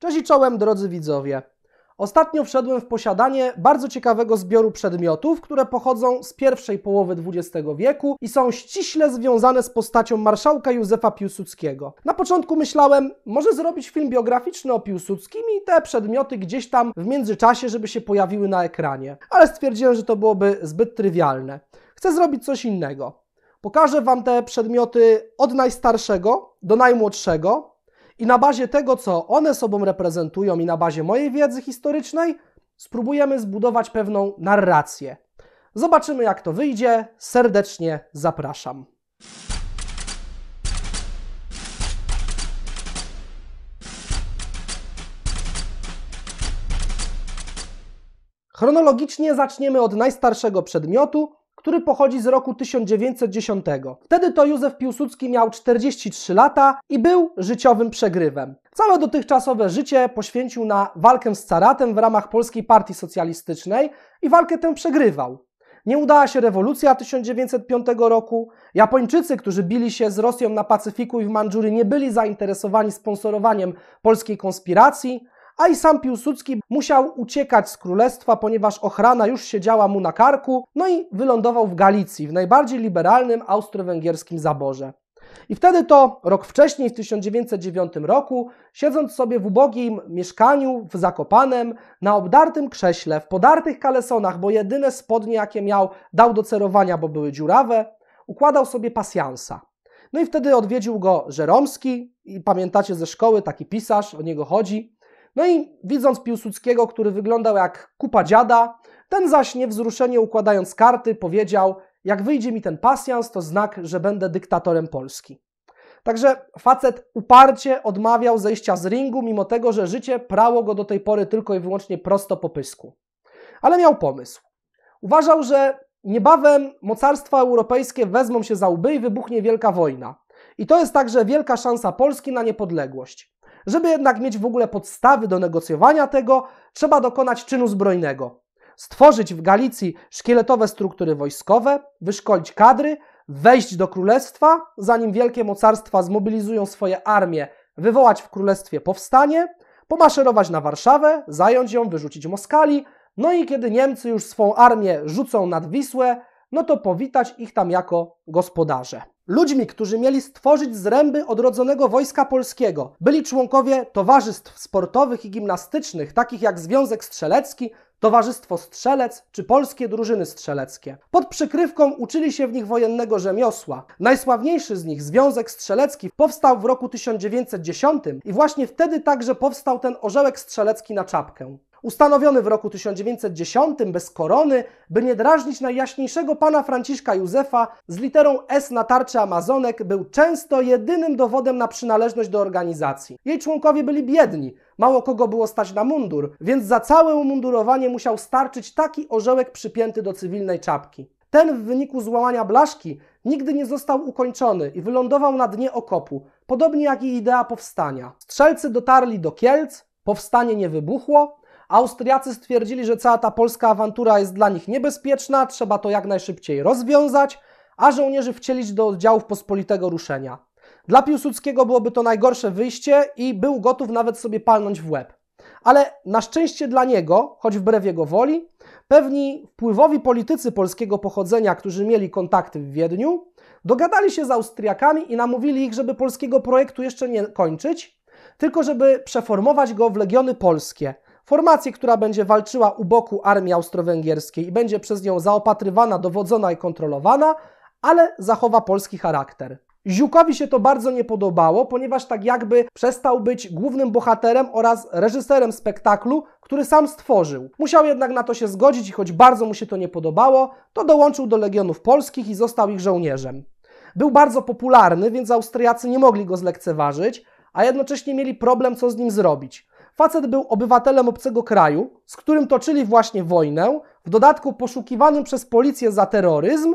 Cześć i czołem, drodzy widzowie. Ostatnio wszedłem w posiadanie bardzo ciekawego zbioru przedmiotów, które pochodzą z pierwszej połowy XX wieku i są ściśle związane z postacią marszałka Józefa Piłsudskiego. Na początku myślałem, może zrobić film biograficzny o Piłsudskim i te przedmioty gdzieś tam w międzyczasie, żeby się pojawiły na ekranie, ale stwierdziłem, że to byłoby zbyt trywialne. Chcę zrobić coś innego. Pokażę Wam te przedmioty od najstarszego do najmłodszego, i na bazie tego, co one sobą reprezentują i na bazie mojej wiedzy historycznej, spróbujemy zbudować pewną narrację. Zobaczymy, jak to wyjdzie. Serdecznie zapraszam. Chronologicznie zaczniemy od najstarszego przedmiotu, który pochodzi z roku 1910. Wtedy to Józef Piłsudski miał 43 lata i był życiowym przegrywem. Całe dotychczasowe życie poświęcił na walkę z caratem w ramach Polskiej Partii Socjalistycznej i walkę tę przegrywał. Nie udała się rewolucja 1905 roku. Japończycy, którzy bili się z Rosją na Pacyfiku i w Mandżury, nie byli zainteresowani sponsorowaniem polskiej konspiracji a i sam Piłsudski musiał uciekać z królestwa, ponieważ ochrana już siedziała mu na karku, no i wylądował w Galicji, w najbardziej liberalnym austro-węgierskim zaborze. I wtedy to rok wcześniej, w 1909 roku, siedząc sobie w ubogim mieszkaniu w Zakopanem, na obdartym krześle, w podartych kalesonach, bo jedyne spodnie jakie miał dał do cerowania, bo były dziurawe, układał sobie pasjansa. No i wtedy odwiedził go Żeromski, i pamiętacie ze szkoły, taki pisarz, o niego chodzi. No i widząc Piłsudskiego, który wyglądał jak kupa dziada, ten zaś niewzruszenie układając karty powiedział: Jak wyjdzie mi ten pasjans, to znak, że będę dyktatorem Polski. Także facet uparcie odmawiał zejścia z ringu, mimo tego, że życie prało go do tej pory tylko i wyłącznie prosto po pysku. Ale miał pomysł. Uważał, że niebawem mocarstwa europejskie wezmą się za łby i wybuchnie wielka wojna. I to jest także wielka szansa Polski na niepodległość. Żeby jednak mieć w ogóle podstawy do negocjowania tego, trzeba dokonać czynu zbrojnego. Stworzyć w Galicji szkieletowe struktury wojskowe, wyszkolić kadry, wejść do królestwa, zanim wielkie mocarstwa zmobilizują swoje armie, wywołać w królestwie powstanie, pomaszerować na Warszawę, zająć ją, wyrzucić Moskali, no i kiedy Niemcy już swą armię rzucą nad Wisłę, no to powitać ich tam jako gospodarze ludźmi, którzy mieli stworzyć zręby odrodzonego Wojska Polskiego. Byli członkowie towarzystw sportowych i gimnastycznych, takich jak Związek Strzelecki, Towarzystwo Strzelec czy Polskie Drużyny Strzeleckie. Pod przykrywką uczyli się w nich wojennego rzemiosła. Najsławniejszy z nich, Związek Strzelecki, powstał w roku 1910 i właśnie wtedy także powstał ten orzełek strzelecki na czapkę. Ustanowiony w roku 1910 bez korony, by nie drażnić najjaśniejszego pana Franciszka Józefa, z literą S na tarczy Amazonek był często jedynym dowodem na przynależność do organizacji. Jej członkowie byli biedni, mało kogo było stać na mundur, więc za całe umundurowanie musiał starczyć taki orzełek przypięty do cywilnej czapki. Ten w wyniku złamania blaszki nigdy nie został ukończony i wylądował na dnie okopu, podobnie jak i idea powstania. Strzelcy dotarli do Kielc, powstanie nie wybuchło, Austriacy stwierdzili, że cała ta polska awantura jest dla nich niebezpieczna, trzeba to jak najszybciej rozwiązać, a żołnierzy wcielić do oddziałów pospolitego ruszenia. Dla Piłsudskiego byłoby to najgorsze wyjście i był gotów nawet sobie palnąć w łeb. Ale na szczęście dla niego, choć wbrew jego woli, pewni wpływowi politycy polskiego pochodzenia, którzy mieli kontakty w Wiedniu, dogadali się z Austriakami i namówili ich, żeby polskiego projektu jeszcze nie kończyć, tylko żeby przeformować go w legiony polskie, Formacji, która będzie walczyła u boku armii austro-węgierskiej i będzie przez nią zaopatrywana, dowodzona i kontrolowana, ale zachowa polski charakter. Ziukowi się to bardzo nie podobało, ponieważ tak jakby przestał być głównym bohaterem oraz reżyserem spektaklu, który sam stworzył. Musiał jednak na to się zgodzić i choć bardzo mu się to nie podobało, to dołączył do Legionów Polskich i został ich żołnierzem. Był bardzo popularny, więc Austriacy nie mogli go zlekceważyć, a jednocześnie mieli problem co z nim zrobić. Facet był obywatelem obcego kraju, z którym toczyli właśnie wojnę, w dodatku poszukiwanym przez policję za terroryzm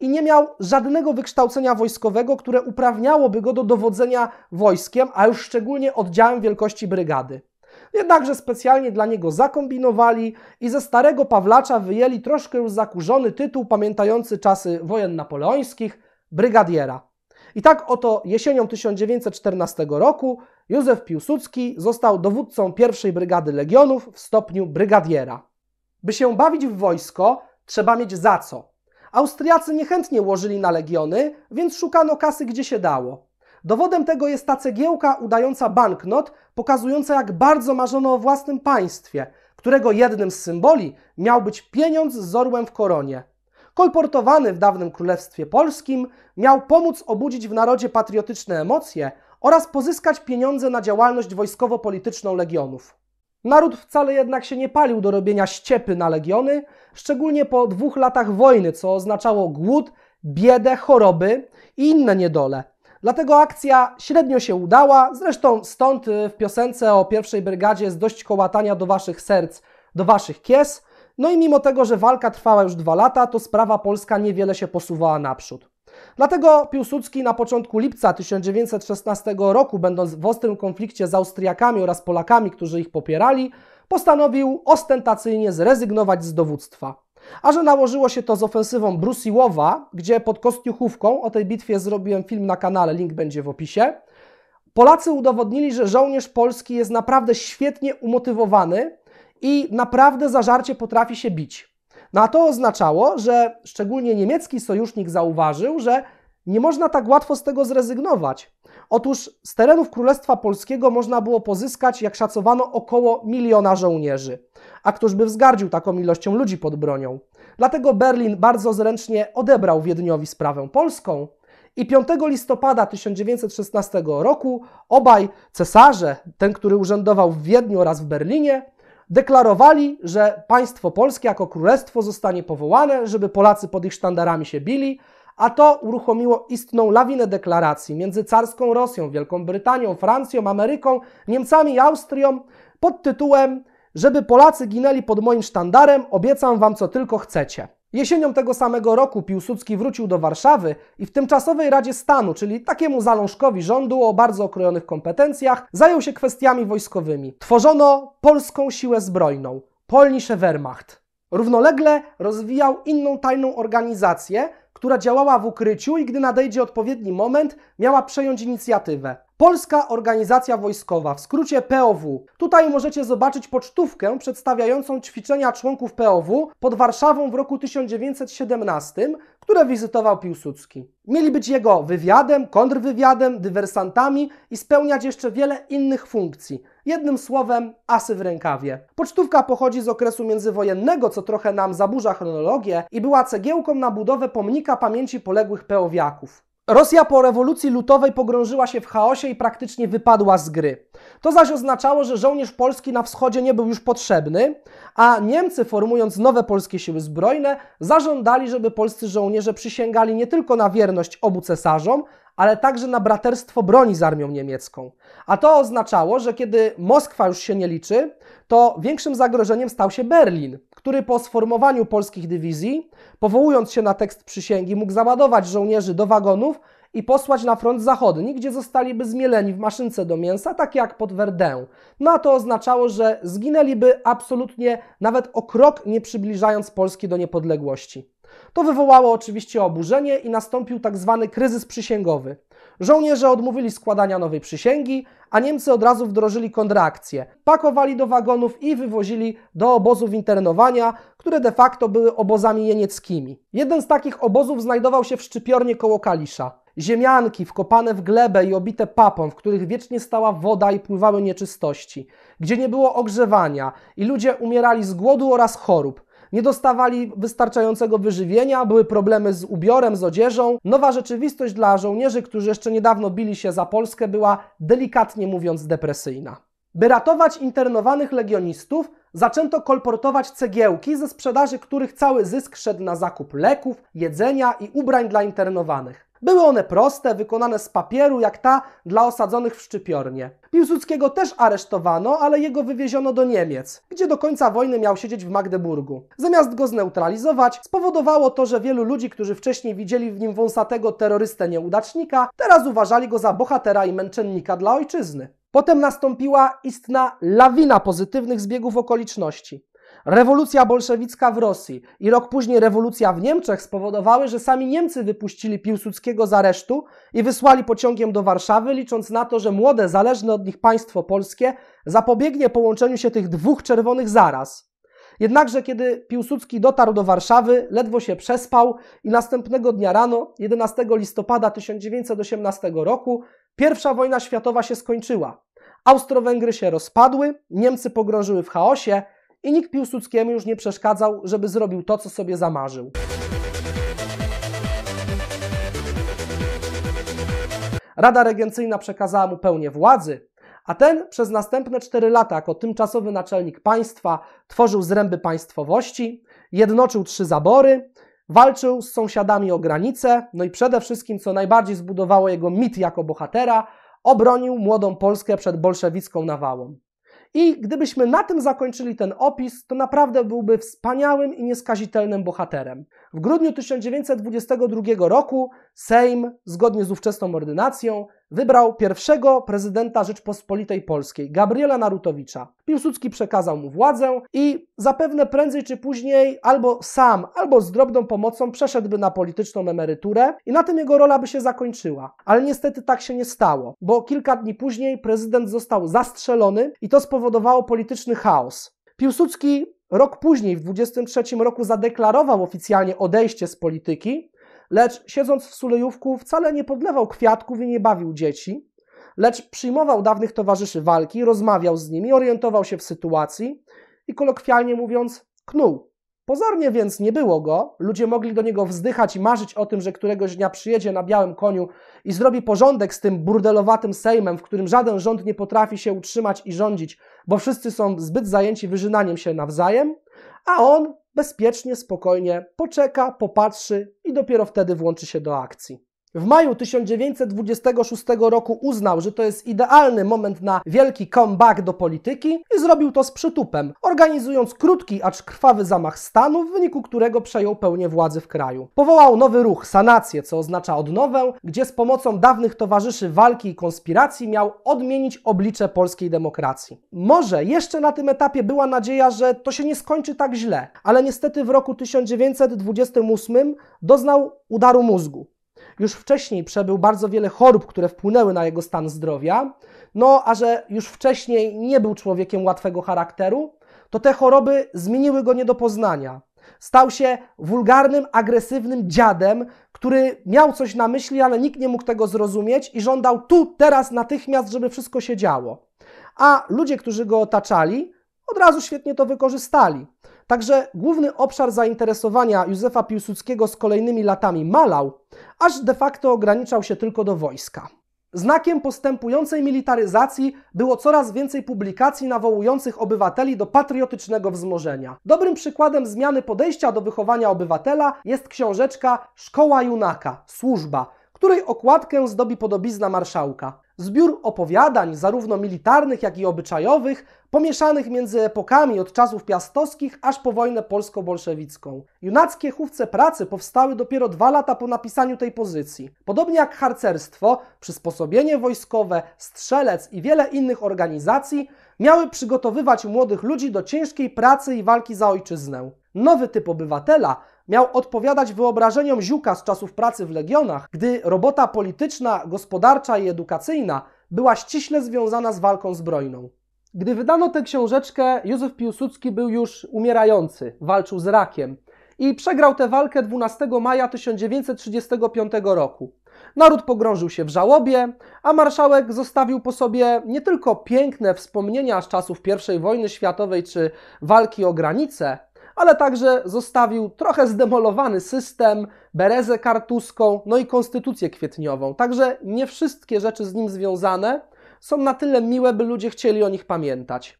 i nie miał żadnego wykształcenia wojskowego, które uprawniałoby go do dowodzenia wojskiem, a już szczególnie oddziałem wielkości brygady. Jednakże specjalnie dla niego zakombinowali i ze starego Pawlacza wyjęli troszkę już zakurzony tytuł pamiętający czasy wojen napoleońskich brygadiera. I tak oto jesienią 1914 roku Józef Piłsudski został dowódcą pierwszej brygady legionów w stopniu brygadiera. By się bawić w wojsko, trzeba mieć za co. Austriacy niechętnie łożyli na legiony, więc szukano kasy gdzie się dało. Dowodem tego jest ta cegiełka udająca banknot, pokazująca jak bardzo marzono o własnym państwie, którego jednym z symboli miał być pieniądz z orłem w koronie. Kolportowany w dawnym Królestwie Polskim miał pomóc obudzić w narodzie patriotyczne emocje – oraz pozyskać pieniądze na działalność wojskowo-polityczną legionów. Naród wcale jednak się nie palił do robienia ściepy na legiony, szczególnie po dwóch latach wojny, co oznaczało głód, biedę, choroby i inne niedole. Dlatego akcja średnio się udała, zresztą stąd y, w piosence o pierwszej brygadzie jest dość kołatania do waszych serc, do waszych kies. No i mimo tego, że walka trwała już dwa lata, to sprawa polska niewiele się posuwała naprzód. Dlatego Piłsudski na początku lipca 1916 roku, będąc w ostrym konflikcie z Austriakami oraz Polakami, którzy ich popierali, postanowił ostentacyjnie zrezygnować z dowództwa. A że nałożyło się to z ofensywą Brusiłowa, gdzie pod kostniuchówką o tej bitwie zrobiłem film na kanale, link będzie w opisie, Polacy udowodnili, że żołnierz polski jest naprawdę świetnie umotywowany i naprawdę zażarcie potrafi się bić. No a to oznaczało, że szczególnie niemiecki sojusznik zauważył, że nie można tak łatwo z tego zrezygnować. Otóż z terenów Królestwa Polskiego można było pozyskać, jak szacowano, około miliona żołnierzy. A któż by wzgardził taką ilością ludzi pod bronią? Dlatego Berlin bardzo zręcznie odebrał Wiedniowi sprawę polską i 5 listopada 1916 roku obaj cesarze, ten, który urzędował w Wiedniu oraz w Berlinie, deklarowali, że państwo polskie jako królestwo zostanie powołane, żeby Polacy pod ich sztandarami się bili, a to uruchomiło istną lawinę deklaracji między carską Rosją, Wielką Brytanią, Francją, Ameryką, Niemcami i Austrią pod tytułem żeby Polacy ginęli pod moim sztandarem, obiecam wam co tylko chcecie. Jesienią tego samego roku Piłsudski wrócił do Warszawy i w tymczasowej Radzie Stanu, czyli takiemu zalążkowi rządu o bardzo okrojonych kompetencjach, zajął się kwestiami wojskowymi. Tworzono polską siłę zbrojną, Polnische Wehrmacht. Równolegle rozwijał inną tajną organizację, która działała w ukryciu i gdy nadejdzie odpowiedni moment, miała przejąć inicjatywę. Polska Organizacja Wojskowa, w skrócie POW. Tutaj możecie zobaczyć pocztówkę przedstawiającą ćwiczenia członków POW pod Warszawą w roku 1917, które wizytował Piłsudski. Mieli być jego wywiadem, kontrwywiadem, dywersantami i spełniać jeszcze wiele innych funkcji. Jednym słowem, asy w rękawie. Pocztówka pochodzi z okresu międzywojennego, co trochę nam zaburza chronologię i była cegiełką na budowę pomnika pamięci poległych peowiaków. Rosja po rewolucji lutowej pogrążyła się w chaosie i praktycznie wypadła z gry. To zaś oznaczało, że żołnierz polski na wschodzie nie był już potrzebny, a Niemcy, formując nowe polskie siły zbrojne, zażądali, żeby polscy żołnierze przysięgali nie tylko na wierność obu cesarzom, ale także na braterstwo broni z armią niemiecką. A to oznaczało, że kiedy Moskwa już się nie liczy, to większym zagrożeniem stał się Berlin, który po sformowaniu polskich dywizji, powołując się na tekst przysięgi, mógł załadować żołnierzy do wagonów i posłać na front zachodni, gdzie zostaliby zmieleni w maszynce do mięsa, tak jak pod Verdun. No a to oznaczało, że zginęliby absolutnie nawet o krok nie przybliżając Polski do niepodległości. To wywołało oczywiście oburzenie i nastąpił tak zwany kryzys przysięgowy. Żołnierze odmówili składania nowej przysięgi, a Niemcy od razu wdrożyli kontrakcję. Pakowali do wagonów i wywozili do obozów internowania, które de facto były obozami jenieckimi. Jeden z takich obozów znajdował się w Szczypiornie koło Kalisza ziemianki wkopane w glebę i obite papą, w których wiecznie stała woda i pływały nieczystości, gdzie nie było ogrzewania i ludzie umierali z głodu oraz chorób. Nie dostawali wystarczającego wyżywienia, były problemy z ubiorem, z odzieżą. Nowa rzeczywistość dla żołnierzy, którzy jeszcze niedawno bili się za Polskę, była delikatnie mówiąc depresyjna. By ratować internowanych legionistów, zaczęto kolportować cegiełki, ze sprzedaży których cały zysk szedł na zakup leków, jedzenia i ubrań dla internowanych. Były one proste, wykonane z papieru, jak ta dla osadzonych w Szczypiornie. Piłsudskiego też aresztowano, ale jego wywieziono do Niemiec, gdzie do końca wojny miał siedzieć w Magdeburgu. Zamiast go zneutralizować, spowodowało to, że wielu ludzi, którzy wcześniej widzieli w nim wąsatego terrorystę nieudacznika, teraz uważali go za bohatera i męczennika dla ojczyzny. Potem nastąpiła istna lawina pozytywnych zbiegów okoliczności. Rewolucja bolszewicka w Rosji i rok później rewolucja w Niemczech spowodowały, że sami Niemcy wypuścili Piłsudskiego z aresztu i wysłali pociągiem do Warszawy, licząc na to, że młode, zależne od nich państwo polskie zapobiegnie połączeniu się tych dwóch czerwonych zaraz. Jednakże, kiedy Piłsudski dotarł do Warszawy, ledwo się przespał i następnego dnia rano, 11 listopada 1918 roku, pierwsza wojna światowa się skończyła. Austro-Węgry się rozpadły, Niemcy pogrążyły w chaosie, i nikt Piłsudskiemu już nie przeszkadzał, żeby zrobił to, co sobie zamarzył. Rada Regencyjna przekazała mu pełnię władzy, a ten przez następne 4 lata jako tymczasowy naczelnik państwa tworzył zręby państwowości, jednoczył trzy zabory, walczył z sąsiadami o granice, no i przede wszystkim, co najbardziej zbudowało jego mit jako bohatera, obronił młodą Polskę przed bolszewicką nawałą. I gdybyśmy na tym zakończyli ten opis, to naprawdę byłby wspaniałym i nieskazitelnym bohaterem. W grudniu 1922 roku Sejm, zgodnie z ówczesną ordynacją, wybrał pierwszego prezydenta Rzeczpospolitej Polskiej, Gabriela Narutowicza. Piłsudski przekazał mu władzę i zapewne prędzej czy później albo sam, albo z drobną pomocą przeszedłby na polityczną emeryturę i na tym jego rola by się zakończyła. Ale niestety tak się nie stało, bo kilka dni później prezydent został zastrzelony i to spowodowało polityczny chaos. Piłsudski Rok później, w 23 roku, zadeklarował oficjalnie odejście z polityki, lecz siedząc w sulejówku wcale nie podlewał kwiatków i nie bawił dzieci, lecz przyjmował dawnych towarzyszy walki, rozmawiał z nimi, orientował się w sytuacji i kolokwialnie mówiąc knuł. Pozornie więc nie było go, ludzie mogli do niego wzdychać i marzyć o tym, że któregoś dnia przyjedzie na białym koniu i zrobi porządek z tym burdelowatym sejmem, w którym żaden rząd nie potrafi się utrzymać i rządzić, bo wszyscy są zbyt zajęci wyżynaniem się nawzajem, a on bezpiecznie, spokojnie poczeka, popatrzy i dopiero wtedy włączy się do akcji. W maju 1926 roku uznał, że to jest idealny moment na wielki comeback do polityki i zrobił to z przytupem, organizując krótki, acz krwawy zamach stanu, w wyniku którego przejął pełnię władzy w kraju. Powołał nowy ruch, sanację, co oznacza odnowę, gdzie z pomocą dawnych towarzyszy walki i konspiracji miał odmienić oblicze polskiej demokracji. Może jeszcze na tym etapie była nadzieja, że to się nie skończy tak źle, ale niestety w roku 1928 doznał udaru mózgu już wcześniej przebył bardzo wiele chorób, które wpłynęły na jego stan zdrowia, no a że już wcześniej nie był człowiekiem łatwego charakteru, to te choroby zmieniły go nie do poznania. Stał się wulgarnym, agresywnym dziadem, który miał coś na myśli, ale nikt nie mógł tego zrozumieć i żądał tu, teraz, natychmiast, żeby wszystko się działo. A ludzie, którzy go otaczali, od razu świetnie to wykorzystali. Także główny obszar zainteresowania Józefa Piłsudskiego z kolejnymi latami malał, aż de facto ograniczał się tylko do wojska. Znakiem postępującej militaryzacji było coraz więcej publikacji nawołujących obywateli do patriotycznego wzmożenia. Dobrym przykładem zmiany podejścia do wychowania obywatela jest książeczka Szkoła Junaka Służba której okładkę zdobi podobizna marszałka. Zbiór opowiadań, zarówno militarnych, jak i obyczajowych, pomieszanych między epokami od czasów piastowskich aż po wojnę polsko-bolszewicką. Junackie chówce pracy powstały dopiero dwa lata po napisaniu tej pozycji. Podobnie jak harcerstwo, przysposobienie wojskowe, strzelec i wiele innych organizacji miały przygotowywać młodych ludzi do ciężkiej pracy i walki za ojczyznę. Nowy typ obywatela miał odpowiadać wyobrażeniom Ziuka z czasów pracy w Legionach, gdy robota polityczna, gospodarcza i edukacyjna była ściśle związana z walką zbrojną. Gdy wydano tę książeczkę, Józef Piłsudski był już umierający, walczył z rakiem i przegrał tę walkę 12 maja 1935 roku. Naród pogrążył się w żałobie, a marszałek zostawił po sobie nie tylko piękne wspomnienia z czasów I wojny światowej czy walki o granice, ale także zostawił trochę zdemolowany system, berezę kartuską, no i konstytucję kwietniową. Także nie wszystkie rzeczy z nim związane są na tyle miłe, by ludzie chcieli o nich pamiętać.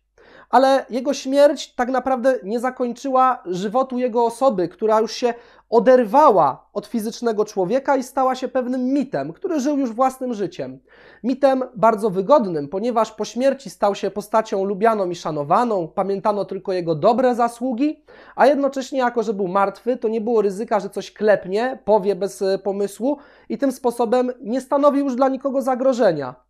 Ale jego śmierć tak naprawdę nie zakończyła żywotu jego osoby, która już się oderwała od fizycznego człowieka i stała się pewnym mitem, który żył już własnym życiem. Mitem bardzo wygodnym, ponieważ po śmierci stał się postacią lubianą i szanowaną, pamiętano tylko jego dobre zasługi, a jednocześnie jako, że był martwy, to nie było ryzyka, że coś klepnie, powie bez e, pomysłu i tym sposobem nie stanowi już dla nikogo zagrożenia.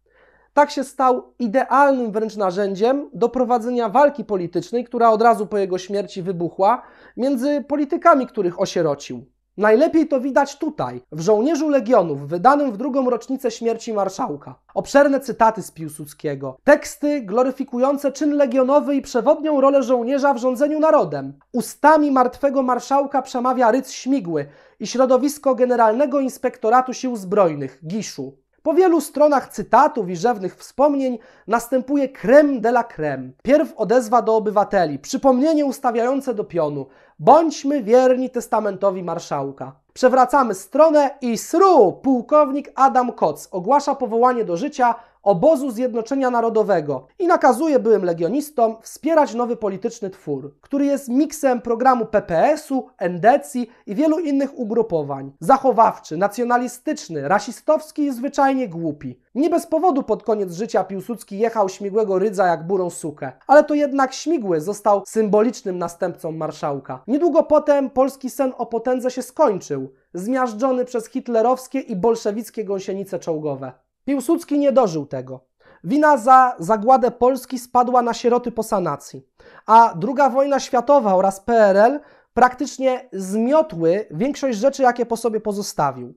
Tak się stał idealnym wręcz narzędziem do prowadzenia walki politycznej, która od razu po jego śmierci wybuchła, między politykami, których osierocił. Najlepiej to widać tutaj, w Żołnierzu Legionów, wydanym w drugą rocznicę śmierci marszałka. Obszerne cytaty z Piłsudskiego, teksty gloryfikujące czyn legionowy i przewodnią rolę żołnierza w rządzeniu narodem. Ustami martwego marszałka przemawia Ryc Śmigły i środowisko Generalnego Inspektoratu Sił Zbrojnych, Giszu. Po wielu stronach cytatów i rzewnych wspomnień następuje creme de la creme. Pierw odezwa do obywateli, przypomnienie ustawiające do pionu. Bądźmy wierni testamentowi marszałka. Przewracamy stronę i sru! Pułkownik Adam Koc ogłasza powołanie do życia obozu Zjednoczenia Narodowego i nakazuje byłym legionistom wspierać nowy polityczny twór, który jest miksem programu PPS-u, Endecji i wielu innych ugrupowań. Zachowawczy, nacjonalistyczny, rasistowski i zwyczajnie głupi. Nie bez powodu pod koniec życia Piłsudski jechał śmigłego rydza jak burą sukę, ale to jednak śmigły został symbolicznym następcą marszałka. Niedługo potem polski sen o potędze się skończył, zmiażdżony przez hitlerowskie i bolszewickie gąsienice czołgowe. Piłsudski nie dożył tego. Wina za zagładę Polski spadła na sieroty po sanacji, a II wojna światowa oraz PRL praktycznie zmiotły większość rzeczy, jakie po sobie pozostawił.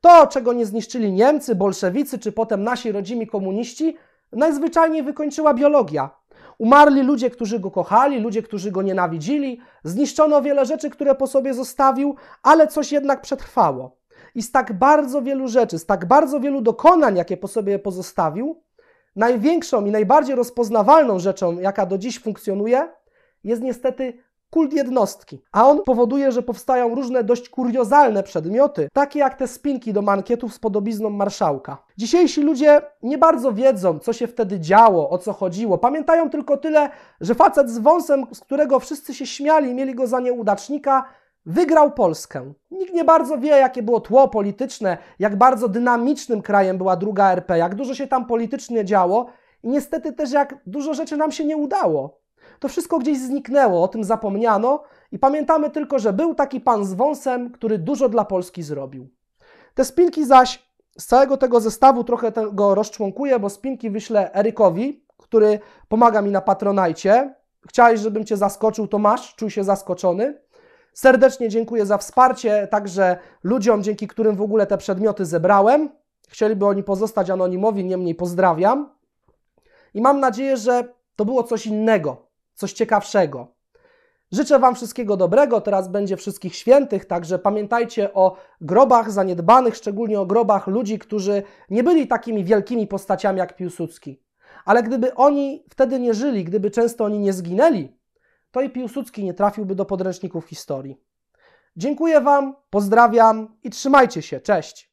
To, czego nie zniszczyli Niemcy, bolszewicy czy potem nasi rodzimi komuniści, najzwyczajniej wykończyła biologia. Umarli ludzie, którzy go kochali, ludzie, którzy go nienawidzili, zniszczono wiele rzeczy, które po sobie zostawił, ale coś jednak przetrwało i z tak bardzo wielu rzeczy, z tak bardzo wielu dokonań, jakie po sobie pozostawił, największą i najbardziej rozpoznawalną rzeczą, jaka do dziś funkcjonuje, jest niestety kult jednostki. A on powoduje, że powstają różne dość kuriozalne przedmioty, takie jak te spinki do mankietów z podobizną marszałka. Dzisiejsi ludzie nie bardzo wiedzą, co się wtedy działo, o co chodziło. Pamiętają tylko tyle, że facet z wąsem, z którego wszyscy się śmiali i mieli go za nieudacznika, wygrał Polskę. Nikt nie bardzo wie, jakie było tło polityczne, jak bardzo dynamicznym krajem była druga RP, jak dużo się tam politycznie działo i niestety też jak dużo rzeczy nam się nie udało. To wszystko gdzieś zniknęło, o tym zapomniano i pamiętamy tylko, że był taki pan z wąsem, który dużo dla Polski zrobił. Te spinki zaś z całego tego zestawu trochę go rozczłonkuję, bo spinki wyślę Erykowi, który pomaga mi na Patronajcie. Chciałeś, żebym cię zaskoczył, to masz, czuj się zaskoczony. Serdecznie dziękuję za wsparcie, także ludziom, dzięki którym w ogóle te przedmioty zebrałem. Chcieliby oni pozostać anonimowi, niemniej pozdrawiam. I mam nadzieję, że to było coś innego, coś ciekawszego. Życzę Wam wszystkiego dobrego. Teraz będzie wszystkich świętych, także pamiętajcie o grobach zaniedbanych, szczególnie o grobach ludzi, którzy nie byli takimi wielkimi postaciami jak Piłsudski. Ale gdyby oni wtedy nie żyli, gdyby często oni nie zginęli, to i Piłsudski nie trafiłby do podręczników historii. Dziękuję Wam, pozdrawiam i trzymajcie się. Cześć!